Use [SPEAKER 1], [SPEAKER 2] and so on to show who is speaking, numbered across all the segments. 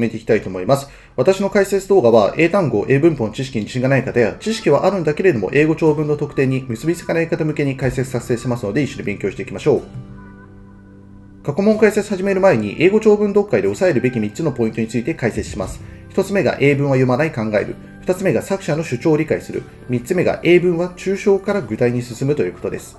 [SPEAKER 1] めていきたいと思います。私の解説動画は英単語、英文法の知識に自信がない方や、知識はあるんだけれども英語長文の特定に結びつかない方向けに解説作成しますので、一緒に勉強していきましょう。過去問解説始める前に、英語長文読解で押さえるべき3つのポイントについて解説します。1つ目が英文は読まない考える。2つ目が作者の主張を理解する。3つ目が英文は抽象から具体に進むということです。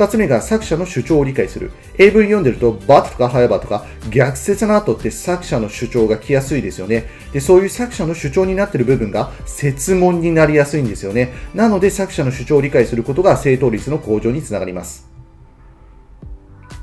[SPEAKER 1] 2つ目が作者の主張を理解する。英文読んでると、バとかハヤバとか逆説の後って作者の主張が来やすいですよね。で、そういう作者の主張になってる部分が説問になりやすいんですよね。なので作者の主張を理解することが正答率の向上につながります。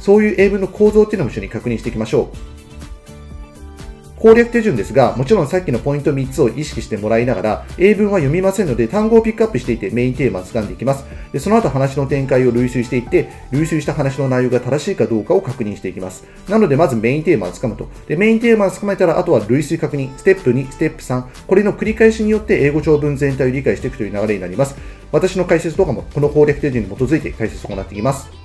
[SPEAKER 1] そういう英文の構造っていうのも一緒に確認していきましょう。攻略手順ですが、もちろんさっきのポイント3つを意識してもらいながら、英文は読みませんので、単語をピックアップしていてメインテーマを掴んでいきます。でその後話の展開を類推していって、類推した話の内容が正しいかどうかを確認していきます。なので、まずメインテーマを掴むと。で、メインテーマを掴めたら、あとは類推確認、ステップ2、ステップ3。これの繰り返しによって英語長文全体を理解していくという流れになります。私の解説動画もこの攻略手順に基づいて解説を行っていきます。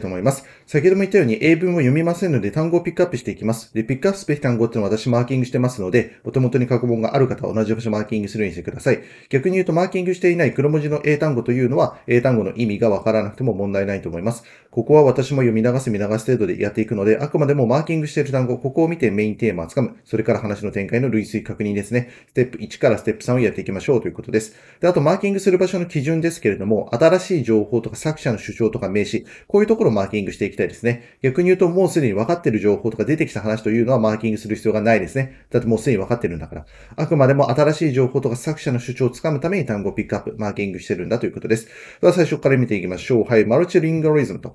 [SPEAKER 1] と思います。先ほども言ったように英文を読みませんので単語をピックアップしていきます。で、ピックアップすべき単語っていうのは私マーキングしてますので、お手元に過去問がある方は同じ場所マーキングするようにしてください。逆に言うとマーキングしていない黒文字の英単語というのは英単語の意味がわからなくても問題ないと思います。ここは私も読み流す見流す程度でやっていくので、あくまでもマーキングしている単語、ここを見てメインテーマをつかむ。それから話の展開の類推確認ですね。ステップ1からステップ3をやっていきましょうということです。で、あとマーキングする場所の基準ですけれども、新しい情報とか作者の主張とか名詞、こういうところをマーキングしていきたいですね、逆に言うともうすでに分かってる情報とか出てきた話というのはマーキングする必要がないですね。だってもうすでに分かってるんだから。あくまでも新しい情報とか作者の主張をつかむために単語をピックアップ、マーキングしてるんだということです。では最初から見ていきましょう。はい、マルチリンガリズムと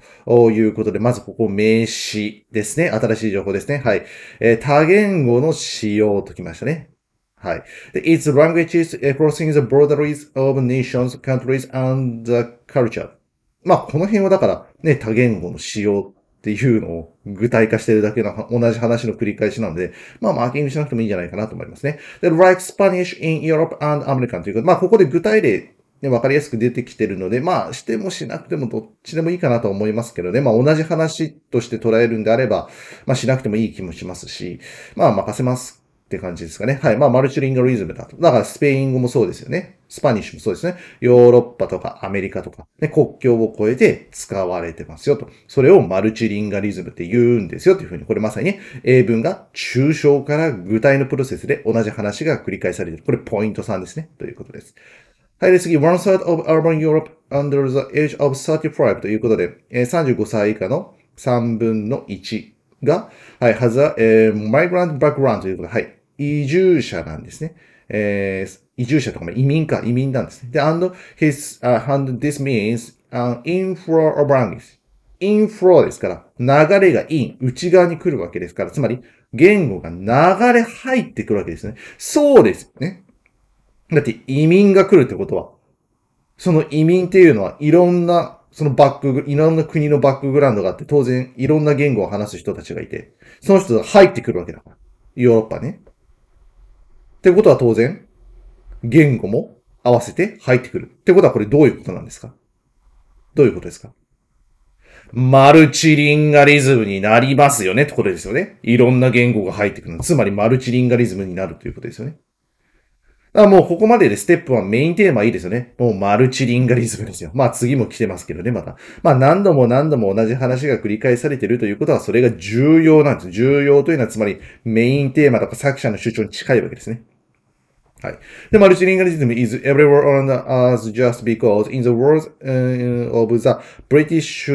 [SPEAKER 1] いうことで、まずここ名詞ですね。新しい情報ですね。はい。えー、多言語の使用ときましたね。はい。で、its languages crossing the b o r d e r s of nations, countries and the culture. まあ、この辺はだから、ね、多言語の使用っていうのを具体化してるだけの同じ話の繰り返しなんで、まあ、マーキングしなくてもいいんじゃないかなと思いますね。で、like Spanish in Europe and American ということで、まあ、ここで具体例、ね、わかりやすく出てきてるので、まあ、してもしなくてもどっちでもいいかなと思いますけどね。まあ、同じ話として捉えるんであれば、まあ、しなくてもいい気もしますし、まあ、任せますって感じですかね。はい。まあ、マルチリンガリズムだと。だから、スペイン語もそうですよね。スパニッシュもそうですね。ヨーロッパとかアメリカとか、ね、国境を越えて使われてますよと。それをマルチリンガリズムって言うんですよというふうに、これまさにね、英文が抽象から具体のプロセスで同じ話が繰り返されている。これポイント3ですね。ということです。はい、で次、one third of urban Europe under the age of 35ということで、え35歳以下の3分の1が、はい、has a、えー、migrant background ということで、はい。移住者なんですね。えー、移住者とか移民か、移民なんですね。で、and his,、uh, and this means an inflow of language. インフローですから、流れがイン、内側に来るわけですから、つまり、言語が流れ入ってくるわけですね。そうですよね。だって移民が来るってことは、その移民っていうのはいろんな、そのバックいろんな国のバックグラウンドがあって、当然いろんな言語を話す人たちがいて、その人が入ってくるわけだから。ヨーロッパね。ってことは当然、言語も合わせて入ってくる。ってことはこれどういうことなんですかどういうことですかマルチリンガリズムになりますよねってことですよね。いろんな言語が入ってくる。つまりマルチリンガリズムになるということですよね。だからもうここまででステップ1メインテーマいいですよね。もうマルチリンガリズムですよ。まあ次も来てますけどね、また。まあ何度も何度も同じ話が繰り返されてるということはそれが重要なんです。重要というのはつまりメインテーマとか作者の主張に近いわけですね。はい。で、マルチリンガリズム is everywhere on the earth just because in the words、uh, of the British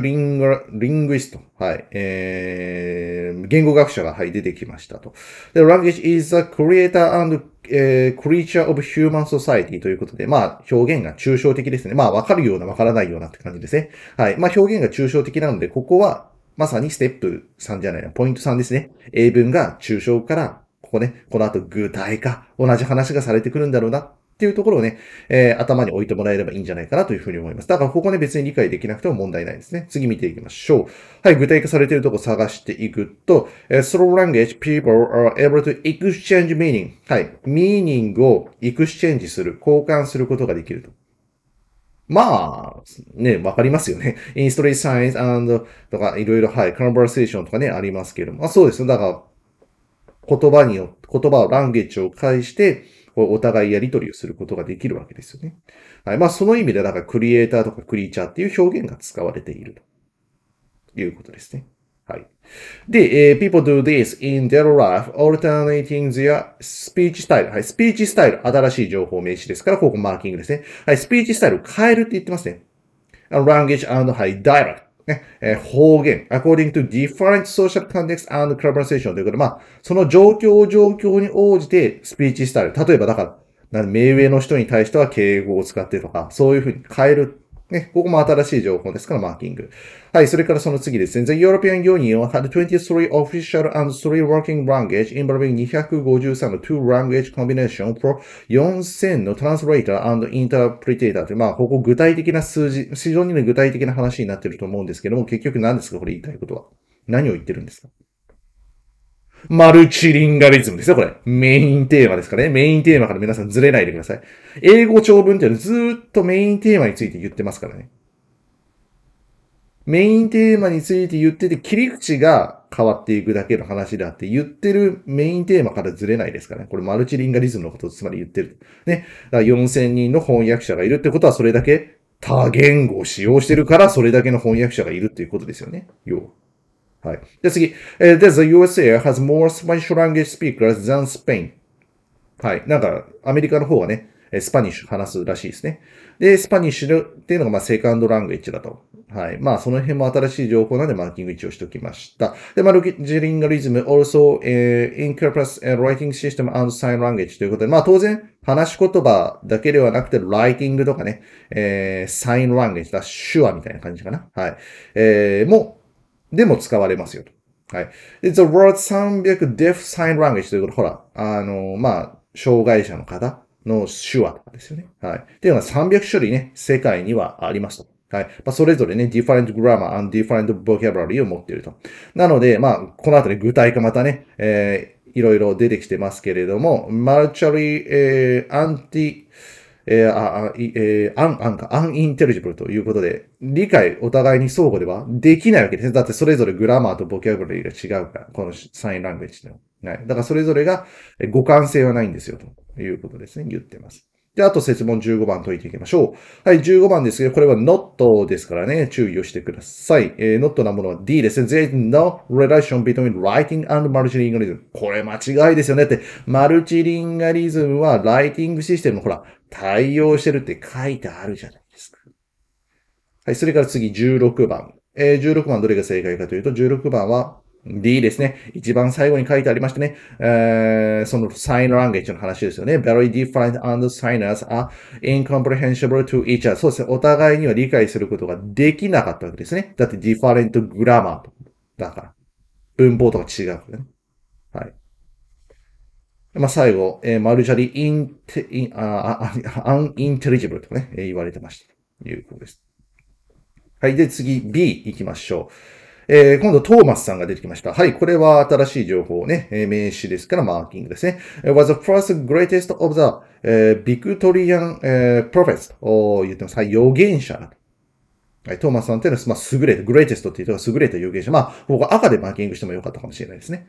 [SPEAKER 1] linguist. はい。えー、言語学者が、はい、出てきましたと。で、language is the creator and えー、creature of human society ということで、まあ、表現が抽象的ですね。まあ、わかるような、わからないようなって感じですね。はい。まあ、表現が抽象的なので、ここは、まさにステップ3じゃないな、ポイント3ですね。英文が抽象からここね、この後具体化、同じ話がされてくるんだろうなっていうところをね、えー、頭に置いてもらえればいいんじゃないかなというふうに思います。だからここね、別に理解できなくても問題ないですね。次見ていきましょう。はい、具体化されているとこ探していくと、えー、slow language people are able to exchange meaning. はい、meaning を exchange する、交換することができると。まあ、ね、わかりますよね。インストレイサイン i e n c e とか、いろいろ、はい、コンバーセーションとかね、ありますけれども。あ、そうですだから、言葉によ、言葉を、ランゲージを介して、お互いやり取りをすることができるわけですよね。はい。まあ、その意味で、なんかクリエイターとかクリーチャーっていう表現が使われているということですね。はい。で、えー、people do this in their life, alternating their speech style. はい。スピーチスタイル。新しい情報名詞ですから、ここマーキングですね。はい。スピーチスタイルを変えるって言ってますね。ランゲージはい、dialect。ね、えー、方言、according to different social context and conversation ということで、まあ、その状況状況に応じてスピーチスタイル。例えばだから、目上の人に対しては敬語を使ってとか、そういうふうに変えるね、ここも新しい情報ですから、マーキング。はい、それからその次ですね。The European Union had 23 official and 3 working language involving 253の two language combination for 4000の translator and interpreter という、まあ、ここ具体的な数字、非常に、ね、具体的な話になってると思うんですけども、結局何ですかこれ言いたいことは。何を言ってるんですかマルチリンガリズムですよ、これ。メインテーマですかね。メインテーマから皆さんずれないでください。英語長文っていうのはずっとメインテーマについて言ってますからね。メインテーマについて言ってて、切り口が変わっていくだけの話であって、言ってるメインテーマからずれないですからね。これマルチリンガリズムのことつまり言ってる。ね。だから4000人の翻訳者がいるってことは、それだけ多言語を使用してるから、それだけの翻訳者がいるっていうことですよね。要は。はい。で、次。えー、で、the USA has more Spanish language speakers than Spain. はい。なんか、アメリカの方がね、スパニッシュ話すらしいですね。で、スパニッシュっていうのが、まあ、セカンドラングエッジだと。はい。まあ、その辺も新しい情報なんで、マーキング一をしておきました。で、マルジリンガリズム、also、え h incorporates writing system and sign language ということで、まあ、当然、話し言葉だけではなくて、ライティングとかね、えー、サインラン a g e だ、手話みたいな感じかな。はい。えー、もでも使われますよと。はい。It's a World 300 Deaf Sign Language ということで、ほら、あの、まあ、障害者の方の手話とかですよね。はい。っていうのは300種類ね、世界にはありますと。はい。まあ、それぞれね、different grammar and different vocabulary を持っていると。なので、まあ、この後で具体化またね、えー、いろいろ出てきてますけれども、マルチャリー、えー、アンティ、えー、あ、えー、アン、アンか、アンインテリジブルということで、理解お互いに相互ではできないわけです。だってそれぞれグラマーとボキャブラリーが違うから、このサインラングエッジではい。だからそれぞれが互換性はないんですよ、ということですね。言ってます。で、あと説問15番解いていきましょう。はい、15番ですけど、これは not ですからね、注意をしてください。えー、not なものは D ですね。There is no relation between writing and multilingualism. これ間違いですよね。って、マルチリンガリズムはライティングシステム、ほら、対応してるって書いてあるじゃないですか。はい、それから次16番。えー、16番どれが正解かというと、16番は D ですね。一番最後に書いてありましたね。えー、その sign language の話ですよね。very different and signers are incomprehensible to each other. そうですね。お互いには理解することができなかったわけですね。だって different grammar だから。文法とか違うからね。まあ、最後、えー、マルジャリインテ、インあアンインテリジブルとね、えー、言われてました。ということです。はい。で、次、B 行きましょう。えー、今度、トーマスさんが出てきました。はい。これは新しい情報ね。えー、名詞ですから、マーキングですね。was the first greatest of the、えー、Victorian、えー、prophets と言ってます。はい。預言者だと。はい、トーマスさんっていうのは、まあ、優れた、グレイテストっていう人が優れた預言者。まあ、僕は赤でマーキングしてもよかったかもしれないですね。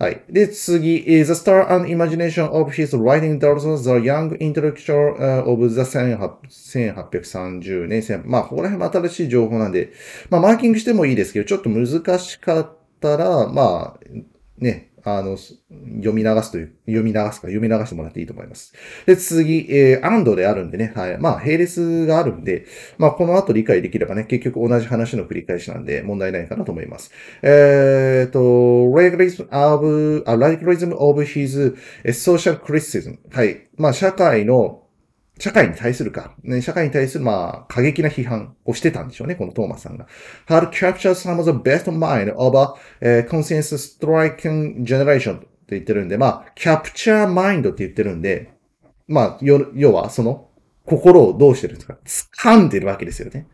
[SPEAKER 1] はい。で、次、The Star and Imagination of His Writing Dawson, the Young Intellectual of the 1830年。まあ、ここら辺も新しい情報なんで、まあ、マーキングしてもいいですけど、ちょっと難しかったら、まあ、ね、あの、読み流すという、読み流すか、読み流してもらっていいと思います。で、次、えー、ンドであるんでね、はい。まあ、並列があるんで、まあ、この後理解できればね、結局同じ話の繰り返しなんで、問題ないかなと思います。えっ、ー、と、r e g a l i s m of, あ、r e g a l i s m of his social criticism。はい。まあ、社会の、社会に対するか、ね、社会に対する、まあ、過激な批判をしてたんでしょうね、このトーマスさんが。h to c a p t u r e some of the best mind of a、consensus striking generation と言ってるんで、まあ、capture mind って言ってるんで、まあ、要は、その、心をどうしてるんですか掴んでるわけですよね。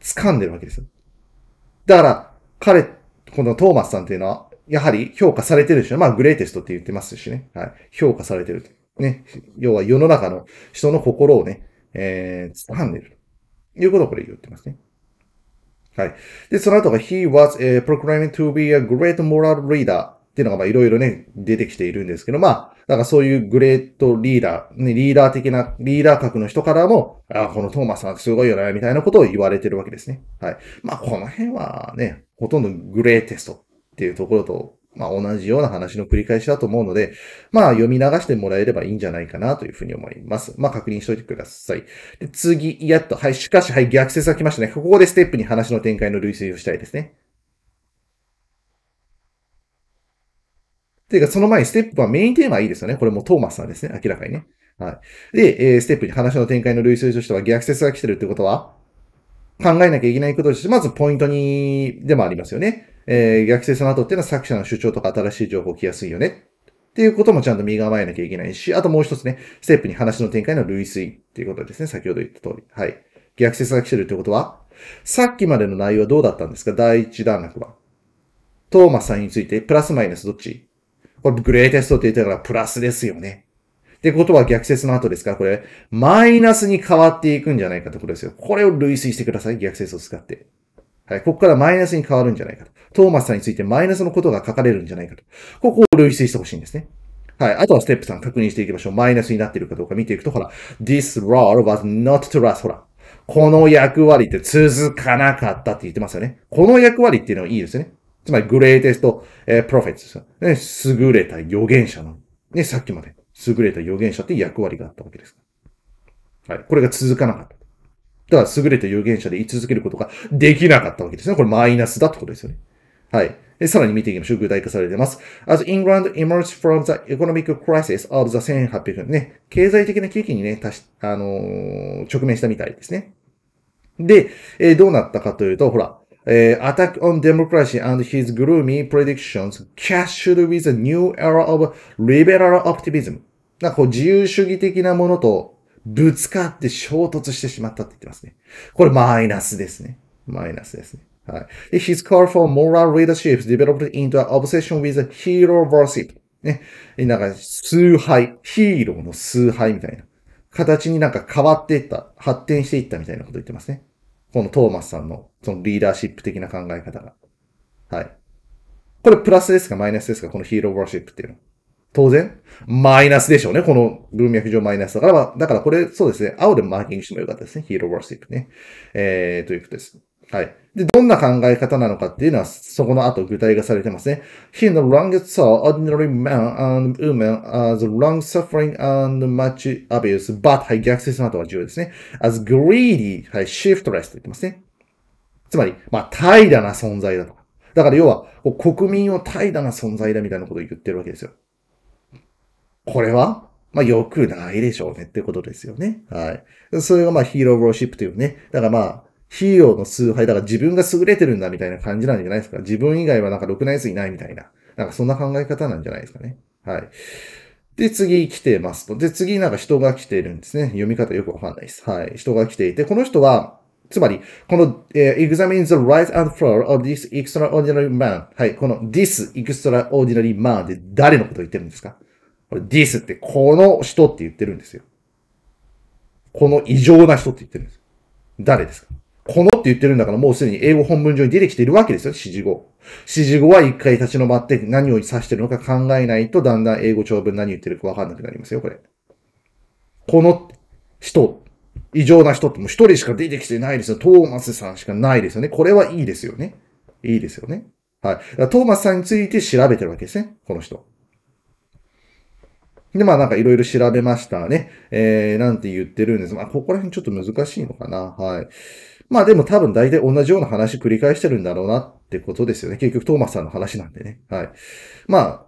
[SPEAKER 1] 掴んでるわけですよ。だから、彼、このトーマスさんっていうのは、やはり評価されてるでし、ょ。まあ、グレイテストって言ってますしね。はい。評価されてるね、要は世の中の人の心をね、えー、掴んでいるということをこれ言ってますね。はい。で、その後が He was、uh, proclaimed to be a great moral leader っていうのがまあいろいろね、出てきているんですけど、まあ、なんかそういうグレートリーダー、ね、リーダー的な、リーダー格の人からも、あこのトーマスさんすごいよね、みたいなことを言われてるわけですね。はい。まあ、この辺はね、ほとんどグレーテストっていうところとまあ、同じような話の繰り返しだと思うので、まあ、読み流してもらえればいいんじゃないかなというふうに思います。まあ、確認しといてください。で次、やっと、はい、しかし、はい、逆説が来ましたね。ここでステップに話の展開の類推をしたいですね。ていうか、その前にステップはメインテーマはいいですよね。これもトーマスさんですね。明らかにね。はい。で、えー、ステップに話の展開の類推としては逆説が来てるってことは、考えなきゃいけないことですし、まずポイントに、でもありますよね。えー、逆説の後っていうのは作者の主張とか新しい情報来やすいよね。っていうこともちゃんと身構えなきゃいけないし、あともう一つね、ステップに話の展開の類推っていうことですね。先ほど言った通り。はい。逆説が来てるってことは、さっきまでの内容はどうだったんですか第一段落は。トーマスさんについて、プラスマイナスどっちこれ、グレーテストって言ったから、プラスですよね。ってことは逆説の後ですから、これ、マイナスに変わっていくんじゃないかってことですよ。これを類推してください。逆説を使って。はい。ここからマイナスに変わるんじゃないかと。トーマスさんについてマイナスのことが書かれるんじゃないかと。ここを類推してほしいんですね。はい。あとはステップさん確認していきましょう。マイナスになっているかどうか見ていくと、ほら、this role was not to last. ほら。この役割って続かなかったって言ってますよね。この役割っていうのはいいですね。つまり、グレイテスト、えー、プロフェッツでね。優れた預言者の。ね、さっきまで。優れた預言者って役割があったわけです。はい。これが続かなかった。だから、優れた預言者で居続けることができなかったわけですね。これマイナスだってことですよね。はい。さらに見ていきましょう。具体化されています。As England emerged from the economic crisis of the 1800年、ね、経済的な危機にね、し、あのー、直面したみたいですね。で、えー、どうなったかというと、ほら、えー、Attack on Democracy and His Gloomy Predictions c a s h e d with a new era of liberal optimism. なんかこう自由主義的なものとぶつかって衝突してしまったって言ってますね。これマイナスですね。マイナスですね。はい。で、his call for moral leadership developed into an obsession with hero worship. ね。なんか、崇拝、ヒーローの崇拝みたいな形になんか変わっていった、発展していったみたいなこと言ってますね。このトーマスさんの、そのリーダーシップ的な考え方が。はい。これプラスですかマイナスですかこのヒーローワーシップっていうのは。当然、マイナスでしょうね。この文脈上マイナスだから、まあ、だからこれ、そうですね。青でマーキングしてもよかったですね。ヒーローワーシップね。えー、ということです。はい。で、どんな考え方なのかっていうのは、そこの後具体化されてますね。He no longer saw ordinary man and women as long suffering and much abuse, but, はい、逆説の後は重要ですね。as greedy, はい、shiftless と言ってますね。つまり、まあ、怠惰な存在だと。か。だから要は、国民を怠惰な存在だみたいなことを言ってるわけですよ。これはまあ、良くないでしょうねってことですよね。はい。それがまあ、ヒーローローシップというね。だからまあ、ヒーローの崇拝、だから自分が優れてるんだみたいな感じなんじゃないですか。自分以外はなんかろくなやついないみたいな。なんかそんな考え方なんじゃないですかね。はい。で、次来てますと。で、次なんか人が来てるんですね。読み方よくわかんないです。はい。人が来ていて、この人は、つまり、この、えー、examine the right and floor of this extraordinary man。はい。この this extraordinary man で誰のことを言ってるんですかこれディスってこの人って言ってるんですよ。この異常な人って言ってるんですよ。誰ですかこのって言ってるんだからもうすでに英語本文上に出てきているわけですよ、指示語。指示語は一回立ち止まって何を指してるのか考えないとだんだん英語長文何言ってるかわかんなくなりますよ、これ。この人、異常な人ってもう一人しか出てきてないですよ。トーマスさんしかないですよね。これはいいですよね。いいですよね。はい。トーマスさんについて調べてるわけですね、この人。で、まあなんかいろいろ調べましたね。えー、なんて言ってるんです。まあここら辺ちょっと難しいのかな。はい。まあでも多分大体同じような話繰り返してるんだろうなってことですよね。結局トーマスさんの話なんでね。はい。まあ、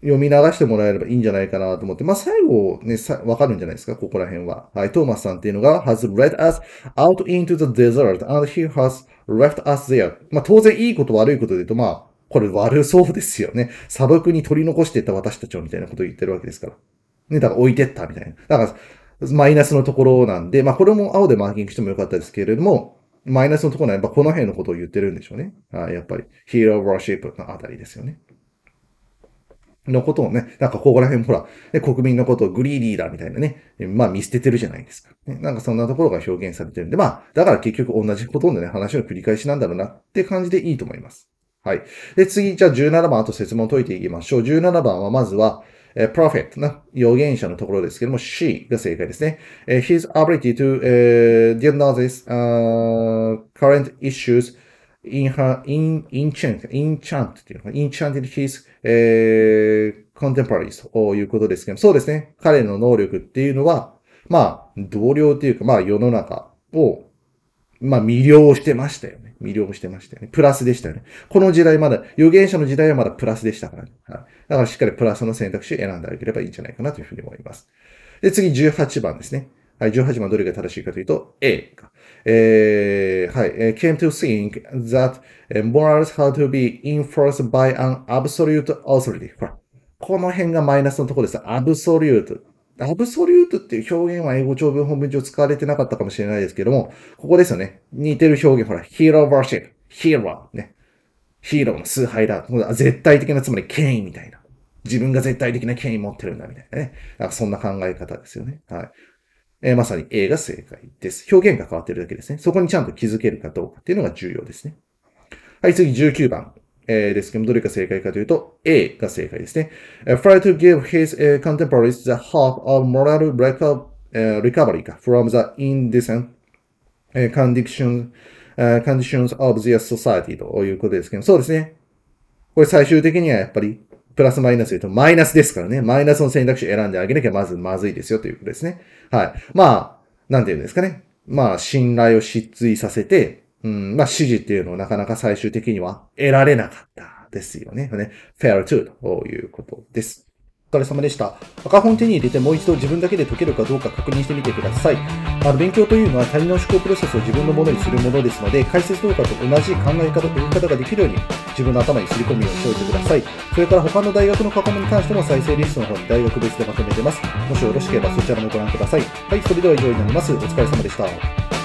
[SPEAKER 1] 読み流してもらえればいいんじゃないかなと思って。まあ、最後ね、わかるんじゃないですか、ここら辺は。はい、トーマスさんっていうのが、has led us out into the desert and he has left us there. まあ、当然いいこと悪いことで言うと、まあ、これ悪そうですよね。砂漠に取り残してった私たちをみたいなことを言ってるわけですから。ね、だから置いてったみたいな。だから、マイナスのところなんで、まあこれも青でマーキングしてもよかったですけれども、マイナスのところはやっぱこの辺のことを言ってるんでしょうね。あやっぱり、ヒーローワーシップのあたりですよね。のことをね、なんかここら辺ほら、ね、国民のことをグリーディーだみたいなね、まあ見捨ててるじゃないですか、ね。なんかそんなところが表現されてるんで、まあ、だから結局同じことのね、話の繰り返しなんだろうなって感じでいいと思います。はい。で、次、じゃあ17番、あと説問解いていきましょう。17番は、まずは、えプ p r o ット t な、予言者のところですけども、she が正解ですね。え his ability to、え uh,、diagnose、uh, current issues in her, in, enchant, enchant っていうのか、enchanted his、え uh,、contemporaries ということですけども、そうですね。彼の能力っていうのは、まあ、同僚というか、まあ、世の中を、まあ、魅了してましたよね。魅了してましたよね。プラスでしたよね。この時代まだ、預言者の時代はまだプラスでしたからね。はい。だからしっかりプラスの選択肢を選んであげればいいんじゃないかなというふうに思います。で、次18番ですね。はい、18番どれが正しいかというと、A か。えー、はい、came to think that morals had to be enforced by an absolute authority. この辺がマイナスのところです。アブソリュート。アブソリュートっていう表現は英語長文本文上使われてなかったかもしれないですけども、ここですよね。似てる表現、ほら、ヒーローバーシップ、ヒーロー、ね。ヒーローの崇拝だ。絶対的な、つまり権威みたいな。自分が絶対的な権威持ってるんだ、みたいなね。なんかそんな考え方ですよね。はい。えー、まさに A が正解です。表現が変わってるだけですね。そこにちゃんと気づけるかどうかっていうのが重要ですね。はい、次19番。えですけども、どれが正解かというと、A が正解ですね。Fry to give his、contemporaries the hope of moral recovery from the indecent condition, s of their society ということですけども、そうですね。これ最終的にはやっぱり、プラスマイナス言うと、マイナスですからね。マイナスの選択肢選んであげなきゃまずまずいですよということですね。はい。まあ、なんて言うんですかね。まあ、信頼を失墜させて、うん、まあ、指示っていうのをなかなか最終的には得られなかったですよね。ね。fair to ということです。お疲れ様でした。赤本手に入れてもう一度自分だけで解けるかどうか確認してみてください。あの、勉強というのは他人の思考プロセスを自分のものにするものですので、解説動画と同じ考え方、と言い方ができるように自分の頭にすり込むようにしておいてください。それから他の大学の過去問に関しても再生リストの方に大学別でまとめてます。もしよろしければそちらもご覧ください。はい、それでは以上になります。お疲れ様でした。